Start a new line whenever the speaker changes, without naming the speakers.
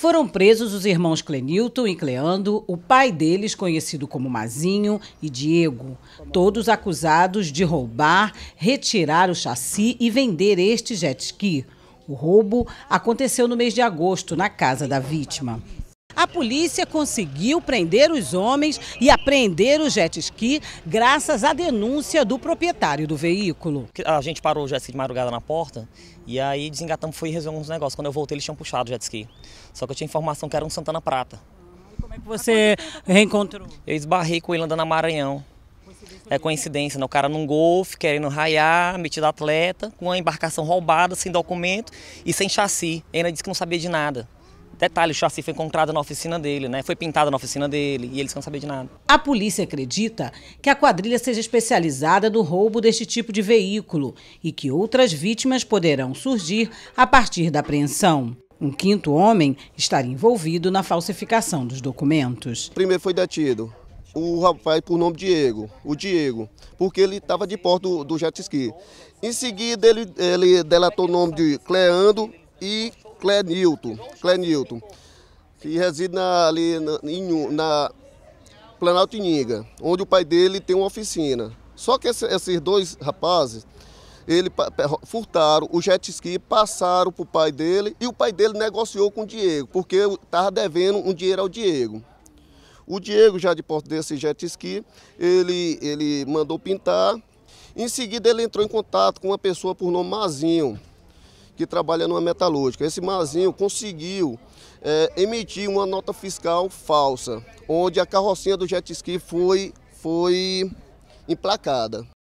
Foram presos os irmãos Clenilton e Cleando, o pai deles, conhecido como Mazinho, e Diego, todos acusados de roubar, retirar o chassi e vender este jet ski. O roubo aconteceu no mês de agosto, na casa da vítima. A polícia conseguiu prender os homens e
apreender o jet ski
graças à denúncia do proprietário do veículo. A
gente parou o jet ski de madrugada na porta e aí desengatamos, fui resolver uns negócios. Quando eu voltei, eles tinham puxado o jet ski. Só que eu tinha informação que era um Santana Prata. Como é que você reencontrou? Eu esbarrei com ele andando na Maranhão. É coincidência, né? O cara num golfe, querendo raiar, metido atleta, com uma embarcação roubada, sem documento e sem chassi. Ainda disse que não sabia de nada. Detalhe, o chassi foi encontrado na oficina dele, né? Foi pintado na oficina dele e eles não sabem de nada.
A polícia acredita que a quadrilha seja especializada no roubo deste tipo de veículo e que outras vítimas poderão surgir a partir da apreensão. Um quinto homem estaria envolvido na falsificação dos documentos.
Primeiro foi detido o rapaz por nome Diego, o Diego, porque ele estava de porta do, do jet ski. Em seguida ele, ele delatou o nome de Cleando e Clenilton, Clenilton que reside na, ali na, na Planalto Ininga, onde o pai dele tem uma oficina. Só que esse, esses dois rapazes, ele furtaram o jet ski, passaram para o pai dele e o pai dele negociou com o Diego, porque estava devendo um dinheiro ao Diego. O Diego, já de porta desse jet ski, ele, ele mandou pintar. Em seguida, ele entrou em contato com uma pessoa por nome Mazinho que trabalha numa metalúrgica. Esse Mazinho conseguiu é, emitir uma nota fiscal falsa, onde a carrocinha do jet ski foi, foi emplacada.